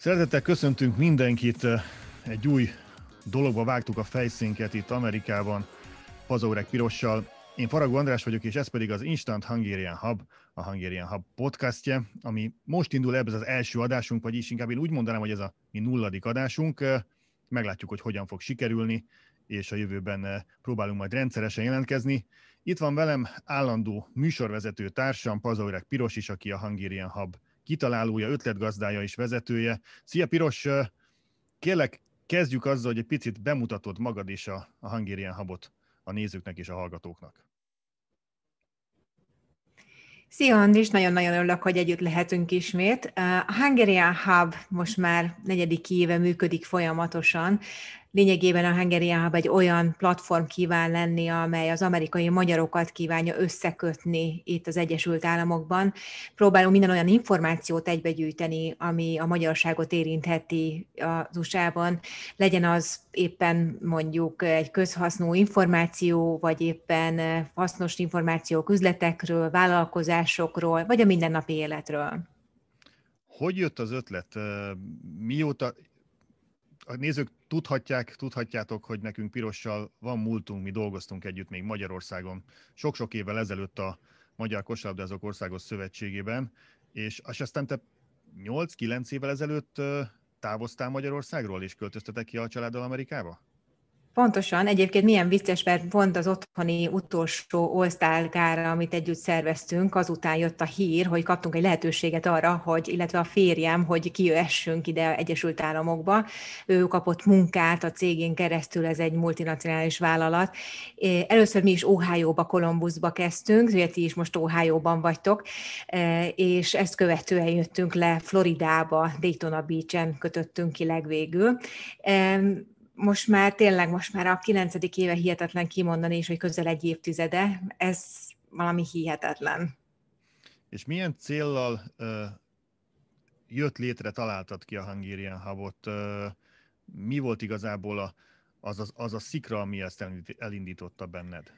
Szeretettel köszöntünk mindenkit. Egy új dologba vágtuk a fejszínket itt Amerikában, Pazórek Pirossal. Én Faragó András vagyok, és ez pedig az Instant Hungarian Hub, a Hungarian Hub podcastje, ami most indul ebben az első adásunk, vagyis inkább én úgy mondanám, hogy ez a mi nulladik adásunk. Meglátjuk, hogy hogyan fog sikerülni, és a jövőben próbálunk majd rendszeresen jelentkezni. Itt van velem állandó műsorvezető társam, Pazórek Piros is, aki a Hungarian Hub kitalálója, ötletgazdája és vezetője. Szia Piros, kérlek kezdjük azzal, hogy egy picit bemutatod magad és a, Hungarian Habot a nézőknek és a hallgatóknak. Szia Andris, nagyon-nagyon örülök, hogy együtt lehetünk ismét. A Hungarian Hub most már negyedik éve működik folyamatosan lényegében a Hungary Hub egy olyan platform kíván lenni, amely az amerikai magyarokat kívánja összekötni itt az Egyesült Államokban. Próbálunk minden olyan információt egybegyűjteni, ami a magyarságot érintheti az USA-ban, legyen az éppen mondjuk egy közhasznú információ, vagy éppen hasznos információk üzletekről, vállalkozásokról, vagy a mindennapi életről. Hogy jött az ötlet? Mióta a nézők tudhatják, tudhatjátok, hogy nekünk Pirossal van múltunk, mi dolgoztunk együtt még Magyarországon sok-sok évvel ezelőtt a Magyar Kosárlabdázók Országos Szövetségében, és, és aztán te 8-9 évvel ezelőtt távoztál Magyarországról, és költöztetek ki a családdal Amerikába? Pontosan, egyébként milyen vicces, mert pont az otthoni utolsó osztálkára, amit együtt szerveztünk, azután jött a hír, hogy kaptunk egy lehetőséget arra, hogy, illetve a férjem, hogy kijöhessünk ide Egyesült Államokba. Ő kapott munkát a cégén keresztül, ez egy multinacionális vállalat. Először mi is Ohio-ba, Kolumbuszba kezdtünk, ugye ti is most Ohio-ban vagytok, és ezt követően jöttünk le Floridába, Daytona Beach-en kötöttünk ki legvégül most már tényleg most már a kilencedik éve hihetetlen kimondani, és hogy közel egy évtizede, ez valami hihetetlen. És milyen céllal ö, jött létre, találtad ki a Hungarian Hubot? mi volt igazából a, az, az, az a szikra, ami ezt elindította benned?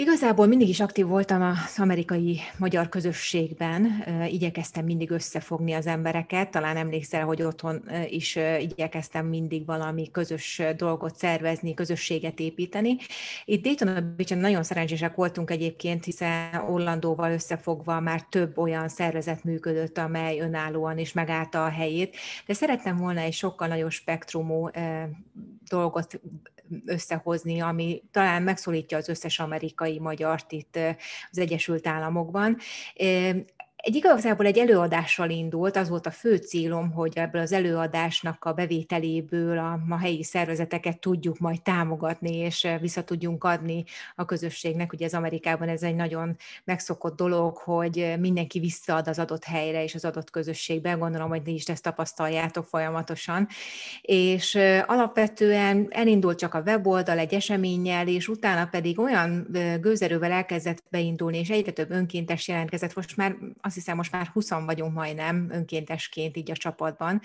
Igazából mindig is aktív voltam az amerikai magyar közösségben, igyekeztem mindig összefogni az embereket, talán emlékszel, hogy otthon is igyekeztem mindig valami közös dolgot szervezni, közösséget építeni. Itt Dayton beach nagyon szerencsések voltunk egyébként, hiszen Orlandóval összefogva már több olyan szervezet működött, amely önállóan is megállta a helyét, de szerettem volna egy sokkal nagyobb spektrumú dolgot összehozni, ami talán megszólítja az összes amerikai magyart itt az Egyesült Államokban egy igazából egy előadással indult, az volt a fő célom, hogy ebből az előadásnak a bevételéből a, a helyi szervezeteket tudjuk majd támogatni, és eh, vissza tudjunk adni a közösségnek. Ugye az Amerikában ez egy nagyon megszokott dolog, hogy eh, mindenki visszaad az adott helyre és az adott közösségbe. Gondolom, hogy ti is ezt tapasztaljátok folyamatosan. És eh, alapvetően elindult csak a weboldal egy eseménnyel, és utána pedig olyan gőzerővel elkezdett beindulni, és egyre több önkéntes jelentkezett. Most már azt hiszem most már 20 vagyunk majdnem önkéntesként így a csapatban,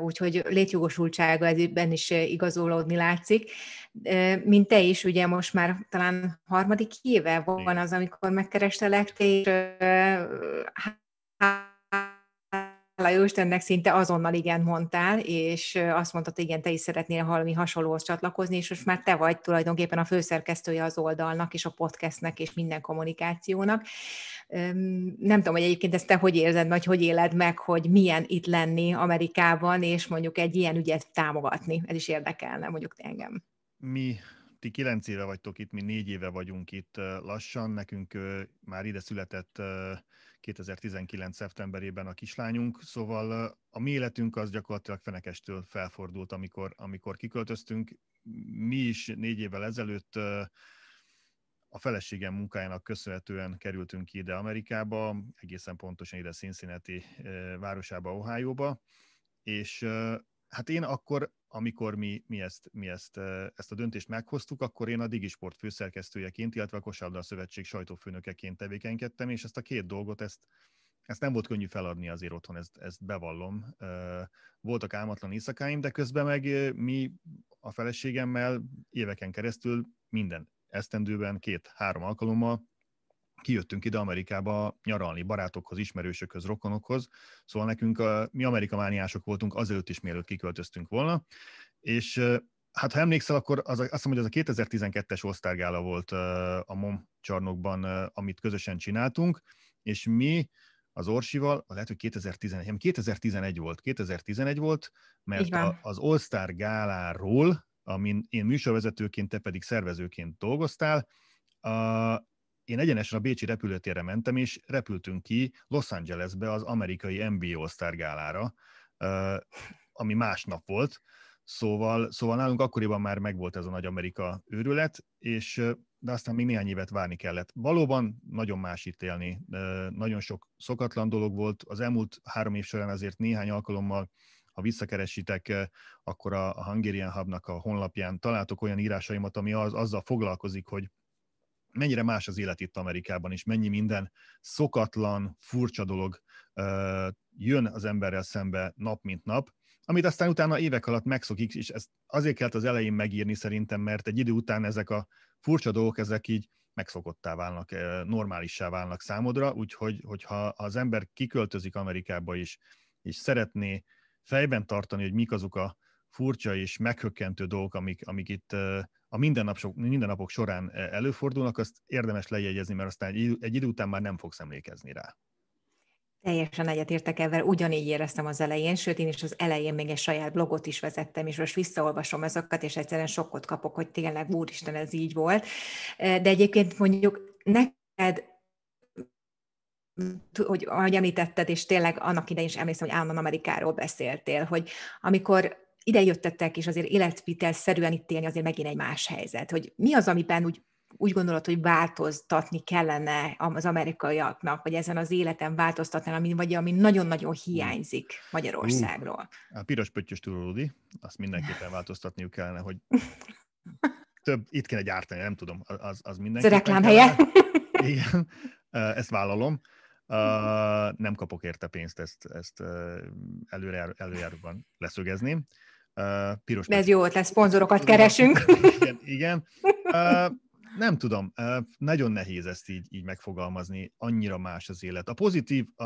úgyhogy létjogosultsága ezben is igazolódni látszik. Mint te is, ugye most már talán harmadik éve van az, amikor megkerestelek, és Hála Istennek szinte azonnal igen mondtál, és azt mondtad, hogy igen, te is szeretnél valami hasonlóhoz csatlakozni, és most már te vagy tulajdonképpen a főszerkesztője az oldalnak, és a podcastnek, és minden kommunikációnak. Nem tudom, hogy egyébként ezt te hogy érzed, vagy hogy éled meg, hogy milyen itt lenni Amerikában, és mondjuk egy ilyen ügyet támogatni. Ez is érdekelne mondjuk engem. Mi ti kilenc éve vagytok itt, mi négy éve vagyunk itt lassan, nekünk már ide született 2019. szeptemberében a kislányunk, szóval a mi életünk az gyakorlatilag fenekestől felfordult, amikor, amikor kiköltöztünk. Mi is négy évvel ezelőtt a feleségem munkájának köszönhetően kerültünk ide Amerikába, egészen pontosan ide Cincinnati városába, Ohio-ba, és hát én akkor amikor mi, mi, ezt, mi ezt, ezt a döntést meghoztuk, akkor én a Digisport főszerkesztőjeként, illetve a Kosárlabda Szövetség sajtófőnökeként tevékenykedtem, és ezt a két dolgot, ezt, ezt nem volt könnyű feladni azért otthon, ezt, ezt bevallom. Voltak álmatlan éjszakáim, de közben meg mi a feleségemmel éveken keresztül minden esztendőben két-három alkalommal kijöttünk ide Amerikába nyaralni, barátokhoz, ismerősökhöz, rokonokhoz, szóval nekünk a, mi amerikamániások voltunk azelőtt is, mielőtt kiköltöztünk volna, és hát ha emlékszel, akkor az, azt hiszem, hogy az a 2012-es osztárgála volt a MOM csarnokban, amit közösen csináltunk, és mi az Orsival, lehet, hogy 2011, 2011 volt, 2011 volt, mert a, az All Star gáláról, amin én műsorvezetőként, te pedig szervezőként dolgoztál, a, én egyenesen a Bécsi repülőtérre mentem, és repültünk ki Los Angelesbe az amerikai NBA All-Star gálára, ami másnap volt, szóval, szóval nálunk akkoriban már megvolt ez a nagy Amerika őrület, és de aztán még néhány évet várni kellett. Valóban nagyon más itt élni, nagyon sok szokatlan dolog volt, az elmúlt három év során azért néhány alkalommal ha visszakeresitek, akkor a Hungarian Hubnak a honlapján találtok olyan írásaimat, ami az, azzal foglalkozik, hogy mennyire más az élet itt Amerikában, és mennyi minden szokatlan, furcsa dolog jön az emberrel szembe nap mint nap, amit aztán utána évek alatt megszokik, és ezt azért kellett az elején megírni szerintem, mert egy idő után ezek a furcsa dolgok, ezek így megszokottá válnak, normálissá válnak számodra, úgyhogy hogyha az ember kiköltözik Amerikába is, és szeretné fejben tartani, hogy mik azok a furcsa és meghökkentő dolgok, amik, amik itt a mindennapok, mindennapok során e, előfordulnak, azt érdemes lejegyezni, mert aztán egy idő, után már nem fogsz emlékezni rá. Teljesen egyetértek ebben. ugyanígy éreztem az elején, sőt, én is az elején még egy saját blogot is vezettem, és most visszaolvasom azokat, és egyszerűen sokkot kapok, hogy tényleg, úristen, ez így volt. E, de egyébként mondjuk neked hogy ahogy említetted, és tényleg annak idején is emlékszem, hogy állandóan Amerikáról beszéltél, hogy amikor ide jöttetek, és azért életvitelszerűen itt élni azért megint egy más helyzet, hogy mi az, amiben úgy úgy gondolod, hogy változtatni kellene az amerikaiaknak, vagy ezen az életen változtatni, ami, vagy ami nagyon-nagyon hmm. hiányzik Magyarországról? A piros pöttyös túlódi, azt mindenképpen változtatniuk kellene, hogy több, itt kéne gyártani, nem tudom, az, az mindenképpen. Ez a reklámhelye. Igen, ezt vállalom. Uh, nem kapok érte pénzt, ezt, ezt előre előjáróban leszögezném. Uh, piros De ez jó lesz, szponzorokat keresünk. Igen, igen. Uh, nem tudom, uh, nagyon nehéz ezt így, így megfogalmazni, annyira más az élet. A pozitív, a,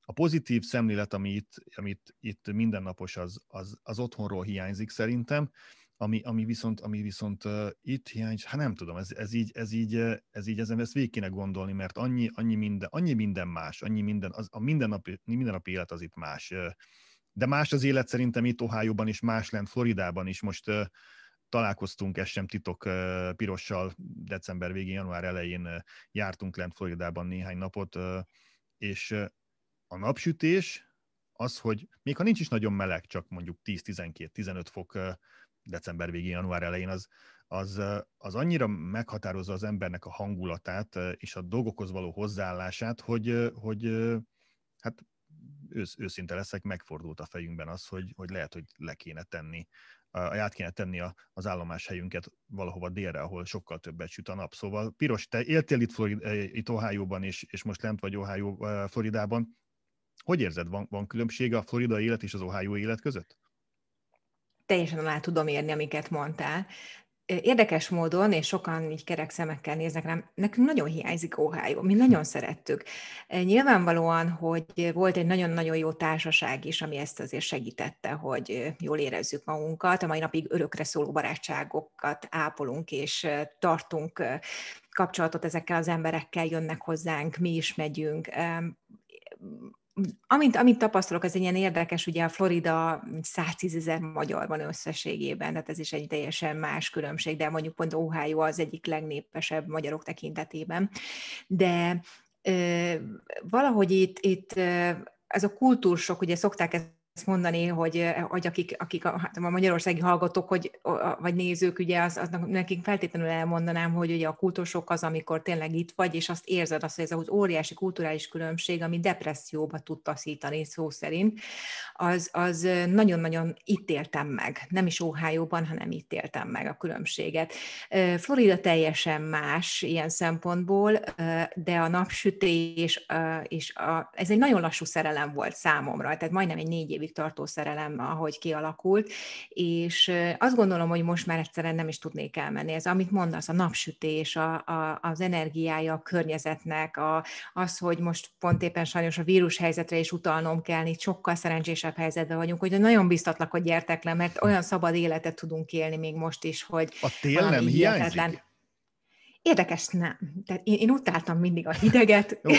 a pozitív szemlélet, ami itt, amit itt mindennapos, az, az, az otthonról hiányzik szerintem, ami, ami viszont, ami viszont uh, itt hiányzik, hát nem tudom, ez, ez, így, ez, így, ez így ezen ezt végig kéne gondolni, mert annyi, annyi, minden, annyi minden más, annyi minden, az, a mindennapi, mindennapi élet az itt más. Uh, de más az élet szerintem itt ohio is, más lent Floridában is. Most találkoztunk, ez sem titok, Pirossal december végén, január elején jártunk lent Floridában néhány napot, és a napsütés az, hogy még ha nincs is nagyon meleg, csak mondjuk 10-12-15 fok december végén, január elején, az, az, az annyira meghatározza az embernek a hangulatát és a dolgokhoz való hozzáállását, hogy, hogy hát ősz, őszinte leszek, megfordult a fejünkben az, hogy, hogy lehet, hogy le kéne tenni, át kéne tenni az állomás helyünket valahova délre, ahol sokkal többet süt a nap. Szóval Piros, te éltél itt, Florid, eh, itt Ohio-ban, és, és most lent vagy Ohio, eh, Floridában. Hogy érzed, van, van különbség a floridai élet és az Ohio élet között? teljesen alá tudom érni, amiket mondtál érdekes módon, és sokan így kerek szemekkel néznek rám, nekünk nagyon hiányzik Ohio, mi nagyon szerettük. Eh, nyilvánvalóan, hogy volt egy nagyon-nagyon jó társaság is, ami ezt azért segítette, hogy eh, jól érezzük magunkat, a mai napig örökre szóló barátságokat ápolunk és eh, tartunk kapcsolatot ezekkel az emberekkel, jönnek hozzánk, mi is megyünk amint, amit tapasztalok, ez egy ilyen érdekes, ugye a Florida 110 ezer magyar van összességében, tehát ez is egy teljesen más különbség, de mondjuk pont Ohio az egyik legnépesebb magyarok tekintetében. De ö, valahogy itt, itt ö, ez a kultúrsok, ugye szokták ezt ezt mondani, hogy, eh, hogy akik, akik a, hát a magyarországi hallgatók hogy, vagy nézők, ugye az, az, nekik feltétlenül elmondanám, hogy ugye a kultusok az, amikor tényleg itt vagy, és azt érzed, azt, hogy ez az óriási kulturális különbség, ami depresszióba tud taszítani szó szerint, az, az eh, nagyon-nagyon itt éltem meg. Nem is Óhájóban, hanem itt éltem meg a különbséget. Eh, Florida teljesen más ilyen szempontból, de a napsütés, és a, ez egy nagyon lassú szerelem volt számomra, tehát majdnem egy négy évi évig tartó szerelem, ahogy kialakult, és azt gondolom, hogy most már egyszerűen nem is tudnék elmenni. Ez, amit mondasz, a napsütés, a, a, az energiája a környezetnek, a, az, hogy most pont éppen sajnos a vírus helyzetre is utalnom kell, itt sokkal szerencsésebb helyzetben vagyunk, hogy nagyon biztatlak, hogy gyertek le, mert hm. olyan szabad életet tudunk élni még most is, hogy a tél nem hiányzik? Érdekes, nem. Tehát én, én utáltam mindig a hideget. Jó,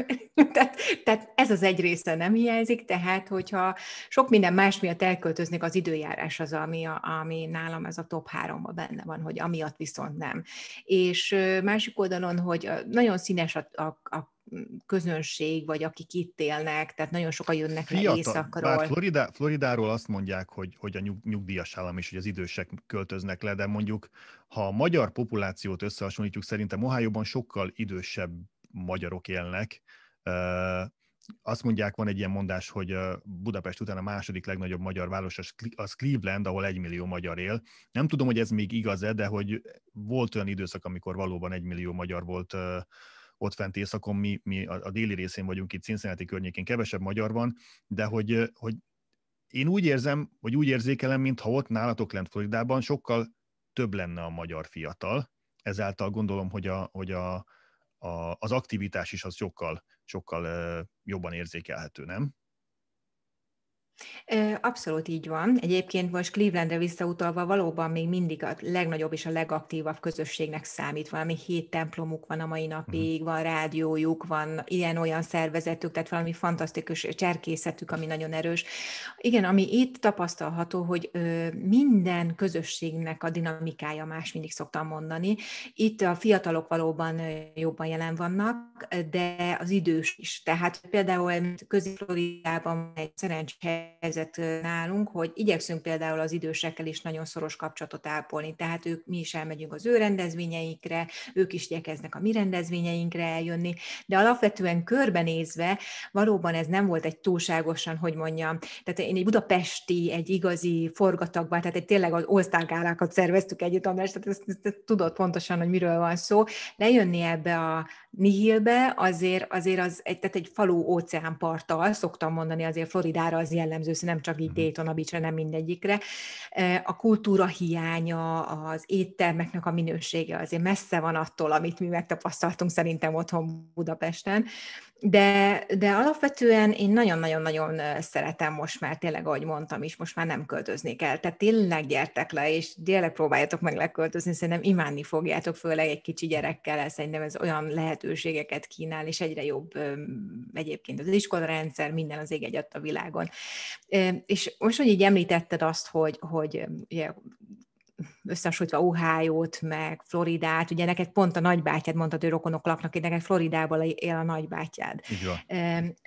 tehát, tehát ez az egy része nem hiányzik, tehát hogyha sok minden más miatt elköltöznék, az időjárás az, ami, a, ami nálam ez a top háromban benne van, hogy amiatt viszont nem. És másik oldalon, hogy nagyon színes a, a, a közönség, vagy akik itt élnek, tehát nagyon sokan jönnek Fiatal, le éjszakról. Bár Florida, Floridáról azt mondják, hogy, hogy a nyug, nyugdíjas állam is, hogy az idősek költöznek le, de mondjuk, ha a magyar populációt összehasonlítjuk, szerintem ohio sokkal idősebb magyarok élnek, azt mondják, van egy ilyen mondás, hogy Budapest után a második legnagyobb magyar város az Cleveland, ahol egymillió magyar él. Nem tudom, hogy ez még igaz-e, de hogy volt olyan időszak, amikor valóban egymillió magyar volt ott fent északon, mi, mi a, a déli részén vagyunk itt Cincinnati környékén, kevesebb magyar van, de hogy, hogy én úgy érzem, vagy úgy érzékelem, mintha ott nálatok lent Floridában sokkal több lenne a magyar fiatal, ezáltal gondolom, hogy, a, hogy a, a, az aktivitás is az sokkal, sokkal jobban érzékelhető, nem? Abszolút így van. Egyébként most Clevelandre visszautalva valóban még mindig a legnagyobb és a legaktívabb közösségnek számít. Valami hét templomuk van a mai mhm. napig, van rádiójuk, van ilyen-olyan szervezetük, tehát valami fantasztikus cserkészetük, ami nagyon erős. Igen, ami itt tapasztalható, hogy minden közösségnek a dinamikája más, mindig szoktam mondani. Itt a fiatalok valóban jobban jelen vannak, de az idős is. Tehát például közép egy szerencsés helyzet nálunk, hogy igyekszünk például az idősekkel is nagyon szoros kapcsolatot ápolni, tehát ők mi is elmegyünk az ő rendezvényeikre, ők is igyekeznek a mi rendezvényeinkre eljönni, de alapvetően körbenézve valóban ez nem volt egy túlságosan, hogy mondjam, tehát én egy budapesti, egy igazi forgatagban, tehát egy tényleg az osztárgálákat szerveztük együtt, András, tehát ezt, ezt, ezt tudod pontosan, hogy miről van szó, lejönni ebbe a nihilbe, azért, azért az egy, tehát egy falu óceánparttal, szoktam mondani, azért Floridára az jellem jellemző, szóval nem csak így mhm. Daytona beach nem mindegyikre. A kultúra hiánya, az éttermeknek a minősége azért messze van attól, amit mi megtapasztaltunk szerintem otthon Budapesten. De, de alapvetően én nagyon-nagyon-nagyon szeretem most már, tényleg, ahogy mondtam is, most már nem költöznék el. Tehát tényleg gyertek le, és tényleg próbáljatok meg leköltözni, szerintem imádni fogjátok, főleg egy kicsi gyerekkel, ez szerintem ez olyan lehetőségeket kínál, és egyre jobb egyébként az iskolarendszer, minden az ég egy a világon. És most, hogy így említetted azt, hogy, hogy összehasonlítva Ohio-t, meg Floridát, ugye neked pont a nagybátyád, mondta, hogy rokonok laknak, hogy neked Floridából él a nagybátyád. Így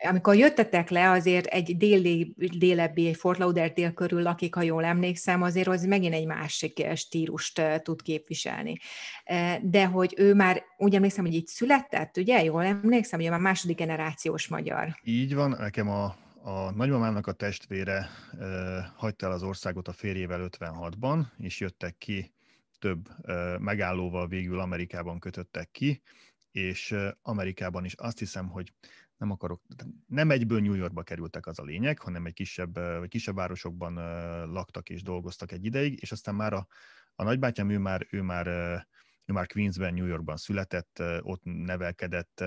Amikor jöttetek le, azért egy déli, délebbi, egy Fort Lauderdale körül lakik, ha jól emlékszem, azért az megint egy másik eh, stílust eh, tud képviselni. Eh, de hogy ő már, úgy emlékszem, hogy itt született, ugye? Jól emlékszem, hogy ő már második generációs magyar. Így van, nekem a a nagymamának a testvére hagyta el az országot a férjével 56-ban, és jöttek ki több megállóval végül Amerikában kötöttek ki, és Amerikában is azt hiszem, hogy nem akarok, nem egyből New Yorkba kerültek az a lényeg, hanem egy kisebb, vagy kisebb városokban laktak és dolgoztak egy ideig, és aztán már a, a nagybátyám, ő már, ő már, ő már Queensben, New Yorkban született, ott nevelkedett,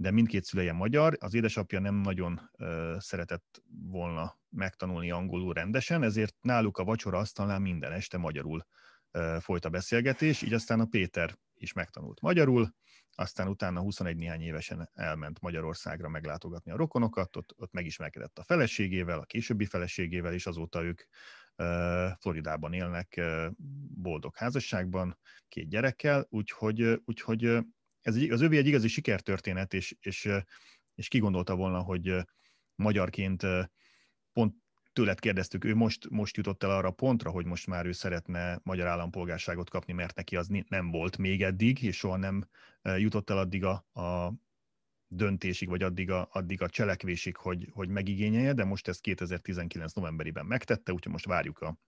de mindkét szüleje magyar, az édesapja nem nagyon ö, szeretett volna megtanulni angolul rendesen, ezért náluk a vacsora asztalnál minden este magyarul ö, folyt a beszélgetés, így aztán a Péter is megtanult magyarul, aztán utána 21 néhány évesen elment Magyarországra meglátogatni a rokonokat, ott, ott megismerkedett a feleségével, a későbbi feleségével, és azóta ők Floridában élnek boldog házasságban, két gyerekkel, úgyhogy, úgyhogy ez egy, az övé egy igazi sikertörténet, és, és, és ki gondolta volna, hogy magyarként pont tőled kérdeztük, ő most, most jutott el arra a pontra, hogy most már ő szeretne magyar állampolgárságot kapni, mert neki az nem volt még eddig, és soha nem jutott el addig a, a döntésig, vagy addig a, addig a cselekvésig, hogy, hogy megigényelje, de most ezt 2019 novemberiben megtette, úgyhogy most várjuk a,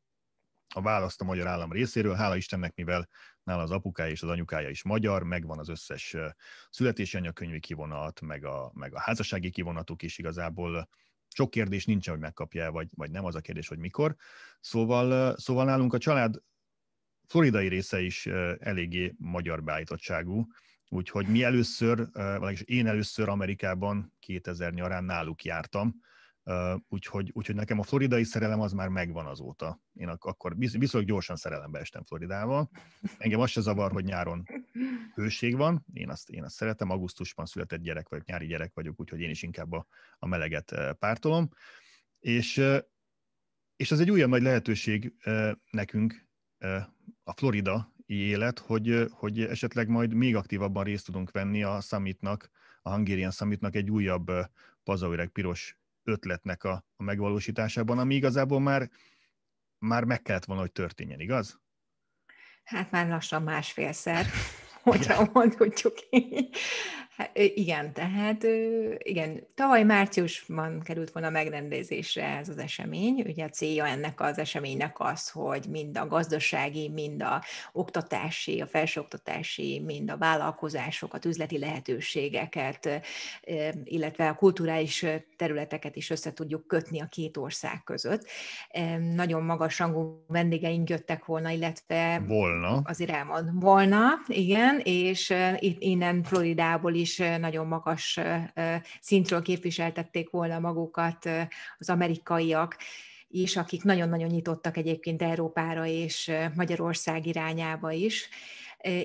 a választ a magyar állam részéről. Hála Istennek, mivel nála az apukája és az anyukája is magyar, megvan az összes születési anyakönyvi kivonat, meg a, meg a házassági kivonatuk is igazából sok kérdés nincs, hogy megkapja, vagy, vagy nem az a kérdés, hogy mikor. Szóval, szóval nálunk a család floridai része is eléggé magyar beállítottságú, úgyhogy mi először, vagyis én először Amerikában 2000 nyarán náluk jártam, Uh, úgyhogy, úgyhogy nekem a floridai szerelem az már megvan azóta. Én ak- akkor viszonylag gyorsan szerelembe estem Floridával. Engem az se zavar, hogy nyáron hőség van, én azt, én azt szeretem, augusztusban született gyerek vagyok, nyári gyerek vagyok, úgyhogy én is inkább a, a meleget pártolom. És, és ez egy újabb nagy lehetőség nekünk, a Florida élet, hogy, hogy esetleg majd még aktívabban részt tudunk venni a summitnak, a Hungarian Summitnak egy újabb pazauereg piros ötletnek a, a megvalósításában, ami igazából már, már meg kellett volna, hogy történjen, igaz? Hát már lassan másfélszer, hogyha mondhatjuk így. Hát, igen, tehát igen, tavaly márciusban került volna megrendezésre ez az esemény. Ugye a célja ennek az eseménynek az, hogy mind a gazdasági, mind a oktatási, a felsőoktatási, mind a vállalkozásokat, üzleti lehetőségeket, illetve a kulturális területeket is össze tudjuk kötni a két ország között. Nagyon magas rangú vendégeink jöttek volna, illetve volna. azért elmond volna, igen, és itt innen Floridából is is nagyon magas szintről képviseltették volna magukat az amerikaiak és akik nagyon-nagyon nyitottak egyébként Európára és Magyarország irányába is.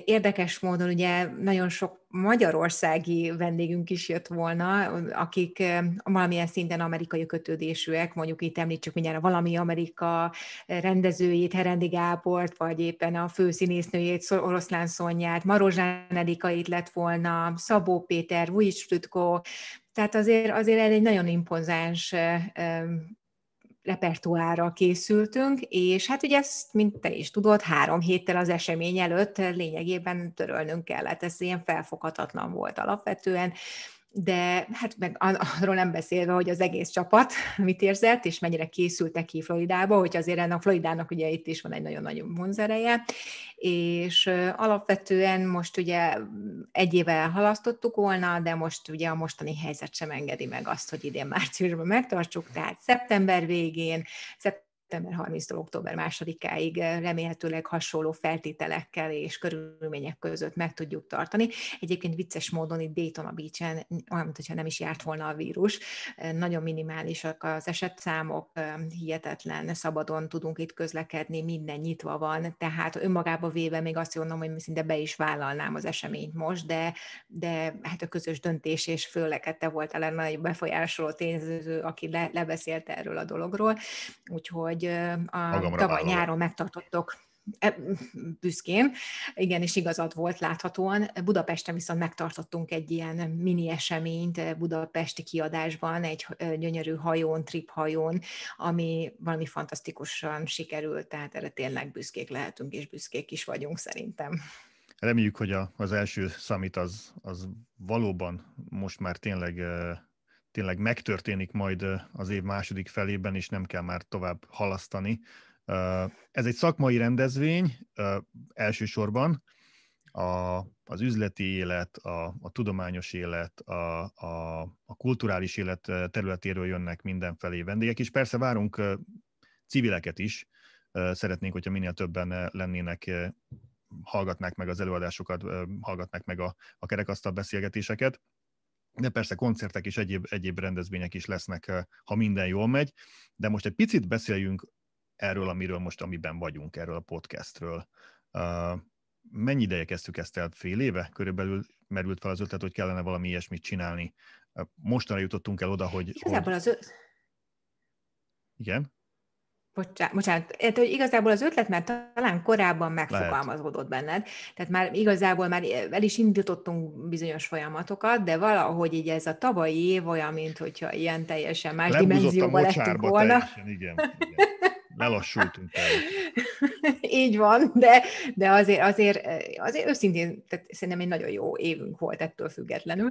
Érdekes módon ugye nagyon sok magyarországi vendégünk is jött volna, akik valamilyen szinten amerikai kötődésűek, mondjuk itt említsük mindjárt a Valami Amerika rendezőjét, Herendi Gábort, vagy éppen a főszínésznőjét, Oroszlán Szonyát, Marozsán Edika itt lett volna, Szabó Péter, Vujic tehát azért, azért egy nagyon impozáns repertoárral készültünk, és hát ugye ezt, mint te is tudod, három héttel az esemény előtt lényegében törölnünk kellett. Ez ilyen felfoghatatlan volt alapvetően de hát meg arról nem beszélve, hogy az egész csapat mit érzett, és mennyire készültek ki Floridába, hogy azért ennek Floridának ugye itt is van egy nagyon nagy vonzereje, és alapvetően most ugye egy évvel halasztottuk volna, de most ugye a mostani helyzet sem engedi meg azt, hogy idén márciusban megtartsuk, tehát szeptember végén, szeptember szeptember 30-tól október 2 ig remélhetőleg hasonló feltételekkel és körülmények között meg tudjuk tartani. Egyébként vicces módon itt a Beach-en, olyan, mintha nem is járt volna a vírus, nagyon minimálisak az esetszámok, hihetetlen szabadon tudunk itt közlekedni, minden nyitva van, tehát önmagába véve még azt mondom, hogy szinte be is vállalnám az eseményt most, de, de hát a közös döntés, és főleg hát te voltál a nagy befolyásoló tényező, aki le, lebeszélte erről a dologról, úgyhogy hogy a tavaly nyáron megtartottok e, büszkén, igen, és igazad volt láthatóan. Budapesten viszont megtartottunk egy ilyen mini eseményt budapesti kiadásban, egy gyönyörű hajón, trip hajón, ami valami fantasztikusan sikerült, tehát erre tényleg büszkék lehetünk, és büszkék is vagyunk szerintem. Reméljük, hogy a, az első summit az, az valóban most már tényleg tényleg megtörténik majd az év második felében, és nem kell már tovább halasztani. Ez egy szakmai rendezvény elsősorban, a, az üzleti élet, a, a tudományos élet, a, a, a kulturális élet területéről jönnek mindenfelé vendégek, és persze várunk civileket is, szeretnénk, hogyha minél többen lennének, hallgatnák meg az előadásokat, hallgatnák meg a, a kerekasztal beszélgetéseket de persze koncertek és egyéb, egyéb rendezvények is lesznek, eh, ha minden jól megy. De most egy picit beszéljünk erről, amiről most, amiben vagyunk, erről a podcastről. Uh, mennyi ideje kezdtük ezt el? Fél éve? Körülbelül merült fel az ötlet, hogy kellene valami ilyesmit csinálni. Uh, mostanra jutottunk el oda, hogy... Igazából hogy... az... Ö... Igen? Bocsánat, bocsánat, hogy igazából az ötlet már talán korábban megfogalmazódott Lehet. benned, tehát már igazából már eh, el is indítottunk bizonyos folyamatokat, de valahogy így ez a tavalyi év olyan, mint hogyha ilyen teljesen más Lebuzottam dimenzióba lettünk volna. Teljesen, igen, igen. lelassultunk el. Így van, de, de azért, azért, azért őszintén, tehát szerintem egy nagyon jó évünk volt ettől függetlenül.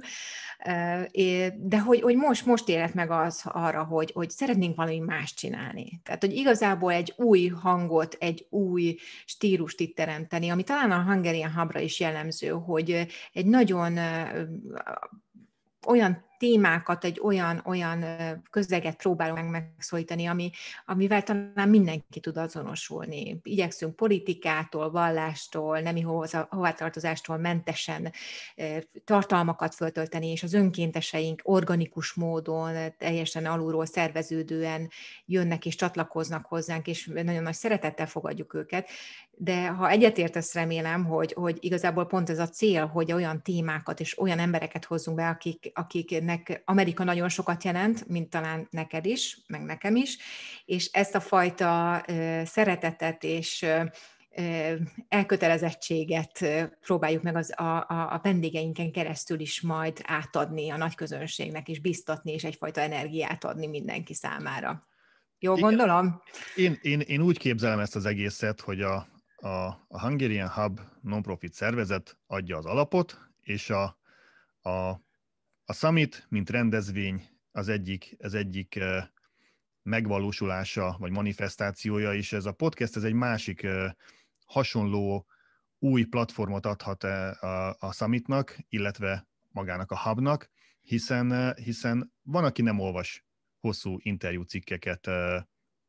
De hogy, hogy most, most élet meg az arra, hogy, hogy szeretnénk valami más csinálni. Tehát, hogy igazából egy új hangot, egy új stílust itt teremteni, ami talán a Hungarian Hubra is jellemző, hogy egy nagyon olyan témákat, egy olyan, olyan közeget próbálunk megszólítani, ami, amivel talán mindenki tud azonosulni. Igyekszünk politikától, vallástól, nemi hovatartozástól mentesen tartalmakat föltölteni, és az önkénteseink organikus módon, teljesen alulról szerveződően jönnek és csatlakoznak hozzánk, és nagyon nagy szeretettel fogadjuk őket de ha egyetértesz, remélem, hogy, hogy igazából pont ez a cél, hogy olyan témákat és olyan embereket hozzunk be, akik, akiknek Amerika nagyon sokat jelent, mint talán neked is, meg nekem is, és ezt a fajta szeretetet és elkötelezettséget próbáljuk meg az, a, a, a vendégeinken keresztül is majd átadni a nagy közönségnek, és biztatni, és egyfajta energiát adni mindenki számára. jó gondolom? Én, én, én úgy képzelem ezt az egészet, hogy a, a, a Hungarian Hub profit szervezet adja az alapot, és a, a, a Summit, mint rendezvény, az egyik, az egyik megvalósulása, vagy manifestációja, és ez a podcast, ez egy másik hasonló új platformot adhat a, a Summitnak, illetve magának a hubnak, hiszen, hiszen van, aki nem olvas hosszú interjúcikkeket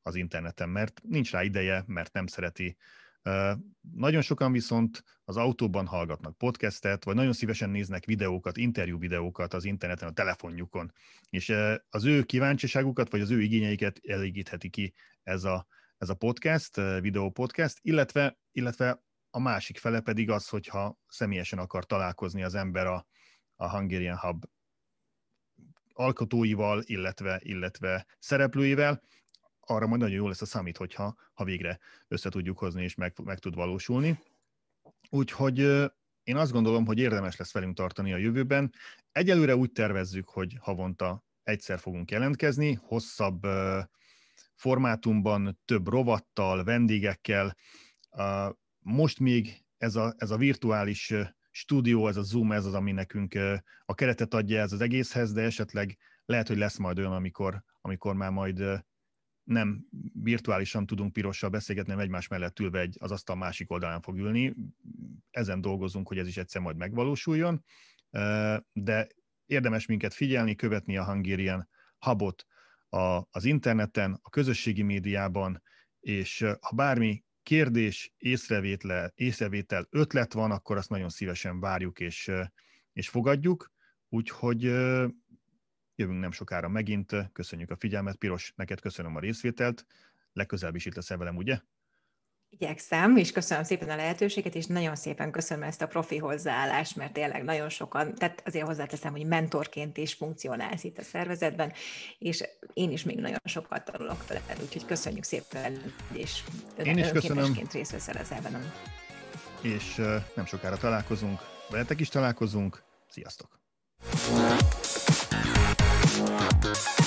az interneten, mert nincs rá ideje, mert nem szereti nagyon sokan viszont az autóban hallgatnak podcastet, vagy nagyon szívesen néznek videókat, interjú videókat az interneten, a telefonjukon. És az ő kíváncsiságukat, vagy az ő igényeiket elégítheti ki ez a, ez a podcast, videó podcast, illetve, illetve a másik fele pedig az, hogyha személyesen akar találkozni az ember a, a Hungarian Hub alkotóival, illetve, illetve szereplőivel arra majd nagyon jó lesz a számít, hogyha ha végre össze tudjuk hozni, és meg, meg tud valósulni. Úgyhogy én azt gondolom, hogy érdemes lesz velünk tartani a jövőben. Egyelőre úgy tervezzük, hogy havonta egyszer fogunk jelentkezni, hosszabb formátumban, több rovattal, vendégekkel. most még ez a, ez a virtuális stúdió, ez a Zoom, ez az, ami nekünk a keretet adja ez az egészhez, de esetleg lehet, hogy lesz majd olyan, amikor, amikor már majd nem virtuálisan tudunk pirossal beszélgetni, hanem egymás mellett ülve egy, az asztal másik oldalán fog ülni. Ezen dolgozunk, hogy ez is egyszer majd megvalósuljon, de érdemes minket figyelni, követni a Hungarian habot az interneten, a közösségi médiában, és ha bármi kérdés, észrevétel, észrevétel, ötlet van, akkor azt nagyon szívesen várjuk és, és fogadjuk. Úgyhogy Jövünk nem sokára megint, köszönjük a figyelmet. Piros, neked köszönöm a részvételt. Legközelebb is itt leszel velem, ugye? Igyekszem, és köszönöm szépen a lehetőséget, és nagyon szépen köszönöm ezt a profi hozzáállást, mert tényleg nagyon sokan, tehát azért hozzáteszem, hogy mentorként is funkcionálsz itt a szervezetben, és én is még nagyon sokat tanulok tőled, úgyhogy köszönjük szépen, és én is köszönöm. részt veszel az ebben. És nem sokára találkozunk, veletek is találkozunk, sziasztok! Thank